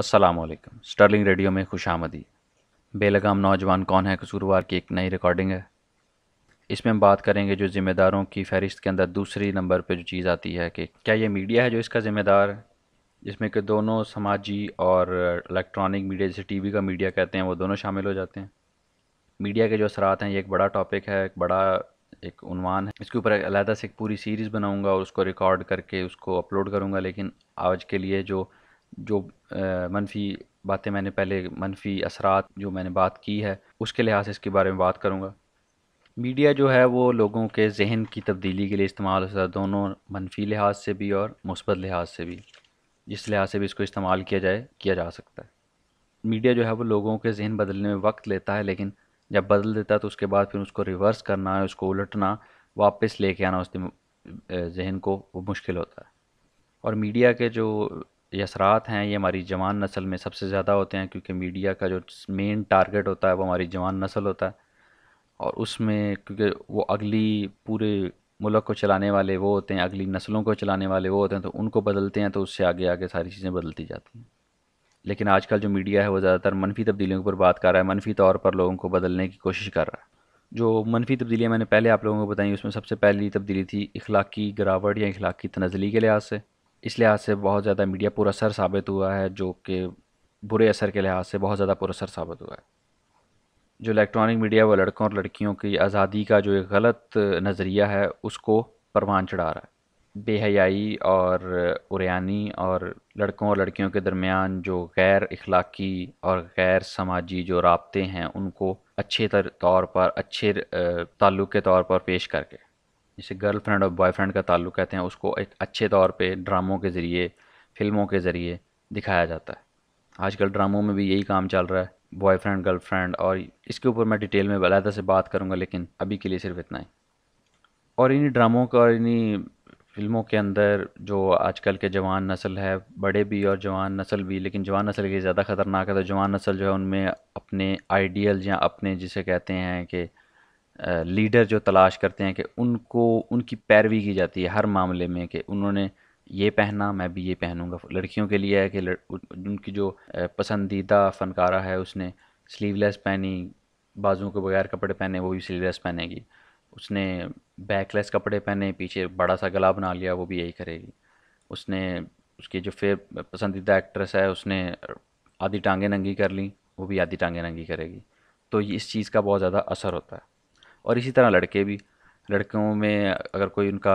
असलकम Stirling radio में खुश आमदी बेलगाम नौजवान कौन है कसूरवार की एक नई रिकॉर्डिंग है इसमें हम बात करेंगे जो ज़िम्मेदारों की फहरिस्त के अंदर दूसरी नंबर पर जो चीज़ आती है कि क्या ये मीडिया है जो इसका ज़िम्मेदार है जिसमें कि दोनों समाजी और इलेक्ट्रॉनिक मीडिया जैसे वी का मीडिया कहते हैं वो दोनों शामिल हो जाते हैं मीडिया के जो असरात हैं ये एक बड़ा टॉपिक है एक बड़ा एक उनवान है इसके ऊपर अलहदा से एक पूरी सीरीज़ बनाऊँगा और उसको रिकॉर्ड करके उसको अपलोड करूँगा लेकिन आज के लिए जो जो मनफी बातें मैंने पहले मनफी असरात जो मैंने बात की है उसके लिहाज से इसके बारे में बात करूँगा मीडिया जो है वो लोगों के जहन की तब्दीली के लिए इस्तेमाल होता है दोनों मनफी लिहाज से भी और मुस्बत लिहाज से भी जिस लिहाज से भी इसको इस्तेमाल किया जाए किया जा सकता है मीडिया जो है वो लोगों के जहन बदलने में वक्त लेता है लेकिन जब बदल देता है तो उसके बाद फिर उसको रिवर्स करना उसको उलटना वापस लेके आना उस जहन को वो मुश्किल होता है और मीडिया के जो यसरात हैं ये हमारी जवान नस्ल में सबसे ज़्यादा होते हैं क्योंकि मीडिया का जो मेन टारगेट होता है वो हमारी जवान नस्ल होता है और उसमें क्योंकि वो अगली पूरे मुल्क को चलाने वाले वो होते हैं अगली नस्लों को चलाने वाले वो होते हैं तो उनको बदलते हैं तो उससे आगे आगे सारी चीज़ें बदलती जाती हैं लेकिन आजकल जो मीडिया है वो ज़्यादातर मनफी तब्दीलियों पर बात कर रहा है मनफी तौर पर लोगों को बदलने की कोशिश कर रहा है जो मनफी तब्दीलियाँ मैंने पहले आप लोगों को बताई उसमें सबसे पहली तब्दीली थी इखलाकी गिरावट या इखलाकी तनजली के लिहाज से इस लिहाज से बहुत ज़्यादा मीडिया पुरसर साबित हुआ है जो कि बुरे असर के लिहाज से बहुत ज़्यादा पुरसर साबित हुआ है जो इलेक्ट्रॉनिक मीडिया वो लड़कों और लड़कियों की आज़ादी का जो एक गलत नज़रिया है उसको परवान चढ़ा रहा है बेहयाई और उरियानी और लड़कों और लड़कियों के दरमियान जो गैर अखलाक़ी और गैर समाजी जो रबते हैं उनको अच्छे तौर पर अच्छे ताल्लुक़ के तौर पर पेश करके जिसे फ्रेंड और बॉयफ्रेंड का ताल्लुक कहते हैं उसको एक अच्छे तौर पे ड्रामों के ज़रिए फिल्मों के ज़रिए दिखाया जाता है आजकल ड्रामों में भी यही काम चल रहा है बॉयफ्रेंड गर्लफ्रेंड और इसके ऊपर मैं डिटेल में अलहदा से बात करूँगा लेकिन अभी के लिए सिर्फ इतना ही और इन्हीं ड्रामों का और इन्हीं फिल्मों के अंदर जो आजकल के जवान नस्ल है बड़े भी और जवान नस्ल भी लेकिन जवान नस्ल के ज़्यादा ख़तरनाक है तो जवान नस्ल जो है उनमें अपने आइडियल या अपने जिसे कहते हैं कि लीडर जो तलाश करते हैं कि उनको उनकी पैरवी की जाती है हर मामले में कि उन्होंने ये पहना मैं भी ये पहनूंगा लड़कियों के लिए है कि उनकी जो पसंदीदा फ़नकारा है उसने स्लीवलेस पहनी बाजुओं के बगैर कपड़े पहने वो भी स्लीवलेस पहनेगी उसने बैकलेस कपड़े पहने पीछे बड़ा सा गला बना लिया वो भी यही करेगी उसने उसकी जो फिर पसंदीदा एक्ट्रेस है उसने आधी टांगे नंगी कर ली वो भी आधी टांगे नंगी करेगी तो इस चीज़ का बहुत ज़्यादा असर होता है और इसी तरह लड़के भी लड़कों में अगर कोई उनका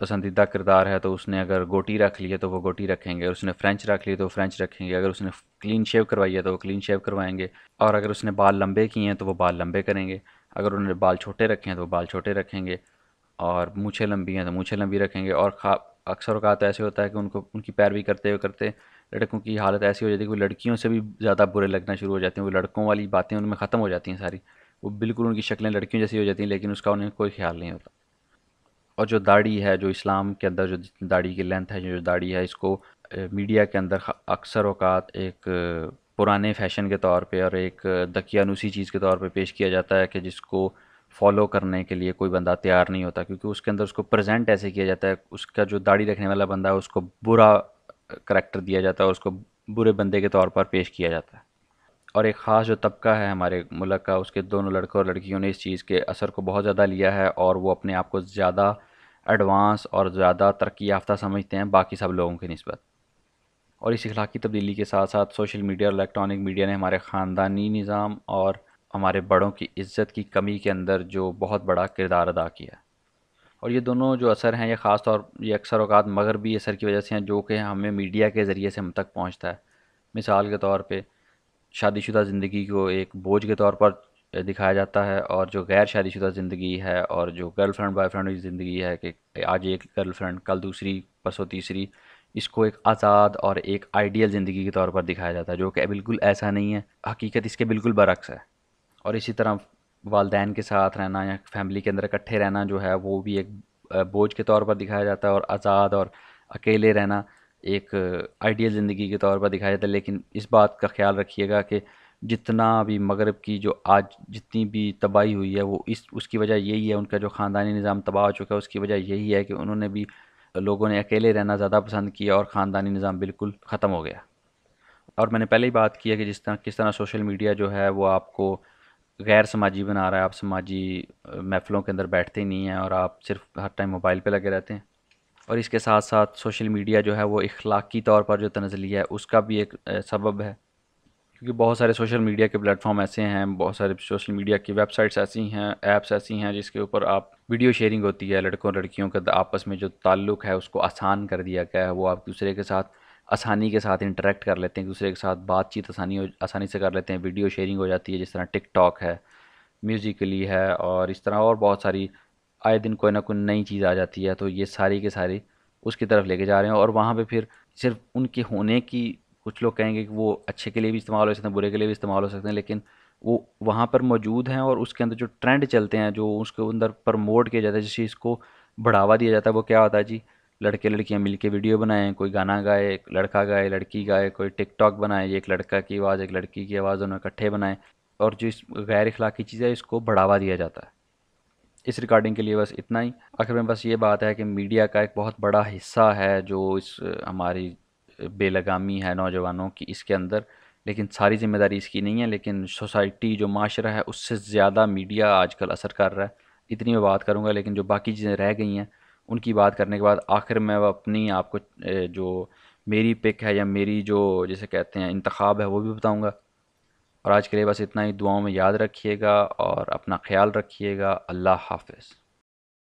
पसंदीदा किरदार है तो उसने अगर गोटी रख ली है तो वो गोटी रखेंगे अगर उसने फ्रेंच रख ली तो फ्रेंच रखेंगे अगर उसने क्लीन शेव करवाई है तो वो क्लीन शेव करवाएंगे और अगर उसने बाल लंबे किए हैं तो वो बाल लंबे करेंगे अगर उन्होंने बाल छोटे रखे हैं तो वो बाल छोटे रखेंगे और मूँछे लंबी हैं तो मूछें लंबी रखेंगे और खा अक्सर तो ऐसे होता है कि उनको उनकी पैरवी करते हुए करते लड़कों की हालत ऐसी हो जाती है कि वो लड़कियों से भी ज़्यादा बुरे लगना शुरू हो जाते हैं वो लड़कों वाली बातें उनमें ख़त्म हो जाती हैं सारी वो बिल्कुल उनकी शक्लें लड़कियों जैसी हो जाती हैं लेकिन उसका उन्हें कोई ख्याल नहीं होता और जो दाढ़ी है जो इस्लाम के अंदर जो दाढ़ी की लेंथ है जो दाढ़ी है इसको मीडिया के अंदर अक्सर अवकात एक पुराने फैशन के तौर पे और एक दकियानुसी चीज़ के तौर पे पेश किया जाता है कि जिसको फॉलो करने के लिए कोई बंदा तैयार नहीं होता क्योंकि उसके अंदर उसको प्रेजेंट ऐसे किया जाता है उसका जो दाढ़ी रखने वाला बंदा है उसको बुरा करैक्टर दिया जाता है और उसको बुरे बंदे के तौर पर पेश किया जाता है और एक ख़ास जो तबका है हमारे मुल्क का उसके दोनों लड़कों और लड़कियों ने इस चीज़ के असर को बहुत ज़्यादा लिया है और वो अपने आप को ज़्यादा एडवांस और ज़्यादा तरक्की याफ्ता समझते हैं बाकी सब लोगों की नस्बत और इस अखलाकी तब्दीली के साथ साथ सोशल मीडिया और इलेक्ट्रॉनिक मीडिया ने हमारे ख़ानदानी निज़ाम और हमारे बड़ों की इज़्ज़त की कमी के अंदर जो बहुत बड़ा किरदार अदा किया और ये दोनों जो असर हैं ये ख़ास तौर ये अक्सर अवत मगरबी असर की वजह से हैं जो कि हमें मीडिया के ज़रिए से हम तक पहुँचता है मिसाल के तौर पर शादीशुदा ज़िंदगी को एक बोझ के तौर पर दिखाया जाता है और जो गैर शादीशुदा ज़िंदगी है और जो गर्लफ्रेंड बॉयफ्रेंड की ज़िंदगी है कि आज एक गर्लफ्रेंड कल दूसरी परसों तीसरी इसको एक आज़ाद और एक आइडियल ज़िंदगी के तौर पर दिखाया जाता है जो कि बिल्कुल ऐसा नहीं है हकीकत इसके बिल्कुल बरक्स है और इसी तरह वालदेन के साथ रहना या फैमिली के अंदर इकट्ठे रहना जो है वो भी एक बोझ के तौर पर दिखाया जाता है और आज़ाद और अकेले रहना एक आइडियल uh, ज़िंदगी के तौर पर दिखाया जाता है लेकिन इस बात का ख्याल रखिएगा कि जितना भी मगरब की जो आज जितनी भी तबाही हुई है वो इस उसकी वजह यही है उनका जो ख़ानदानी निज़ाम तबाह हो चुका है उसकी वजह यही है कि उन्होंने भी लोगों ने अकेले रहना ज़्यादा पसंद किया और ख़ानदानी निज़ाम बिल्कुल ख़त्म हो गया और मैंने पहले ही बात की है कि जिस तरह किस तरह सोशल मीडिया जो है वो आपको गैर समाजी बना रहा है आप समाजी uh, महफ़लों के अंदर बैठते ही नहीं हैं और आप सिर्फ हर टाइम मोबाइल पर लगे रहते हैं और इसके साथ साथ सोशल मीडिया जो है वो इखलाकी तौर पर जो तनजली है उसका भी एक सबब है क्योंकि बहुत सारे सोशल मीडिया के प्लेटफॉर्म ऐसे हैं बहुत सारे सोशल मीडिया की वेबसाइट्स ऐसी हैं ऐप्स ऐसी हैं जिसके ऊपर आप वीडियो शेयरिंग होती है लड़कों लड़कियों का आपस में जो ताल्लुक है उसको आसान कर दिया गया है वो आप दूसरे के साथ आसानी के साथ इंटरेक्ट कर लेते हैं दूसरे के साथ बातचीत आसानी आसानी से कर लेते हैं वीडियो शेयरिंग हो जाती है जिस तरह टिकटॉक है म्यूज़िकली है और इस तरह और बहुत सारी आए दिन कोई ना कोई नई चीज़ आ जाती है तो ये सारी के सारी उसकी तरफ लेके जा रहे हैं और वहाँ पे फिर सिर्फ उनके होने की कुछ लोग कहेंगे कि वो अच्छे के लिए भी इस्तेमाल हो सकते हैं बुरे के लिए भी इस्तेमाल हो सकते हैं लेकिन वो वहाँ पर मौजूद हैं और उसके अंदर जो ट्रेंड चलते हैं जो उसके अंदर प्रमोट किया जाता है जिस चीज़ को बढ़ावा दिया जाता है वो क्या होता है जी लड़के लड़कियाँ मिल के वीडियो बनाएँ कोई गाना गाए एक लड़का गाए लड़की गाए कोई टिकटॉक बनाए एक लड़का की आवाज़ एक लड़की की आवाज़ दोनों इकट्ठे बनाए और जो इस गैर अखलाकी चीज़ है इसको बढ़ावा दिया जाता है इस रिकॉर्डिंग के लिए बस इतना ही आखिर में बस ये बात है कि मीडिया का एक बहुत बड़ा हिस्सा है जो इस हमारी बेलगामी है नौजवानों की इसके अंदर लेकिन सारी जिम्मेदारी इसकी नहीं है लेकिन सोसाइटी जो माशरा है उससे ज़्यादा मीडिया आजकल असर कर रहा है इतनी मैं बात करूँगा लेकिन जो बाकी चीज़ें रह गई हैं उनकी बात करने के बाद आखिर मैं अपनी आपको जो मेरी पिक है या मेरी जो जैसे कहते हैं इंतखब है वो भी बताऊँगा और आज के लिए बस इतना ही दुआओं में याद रखिएगा और अपना ख्याल रखिएगा अल्लाह हाफिज़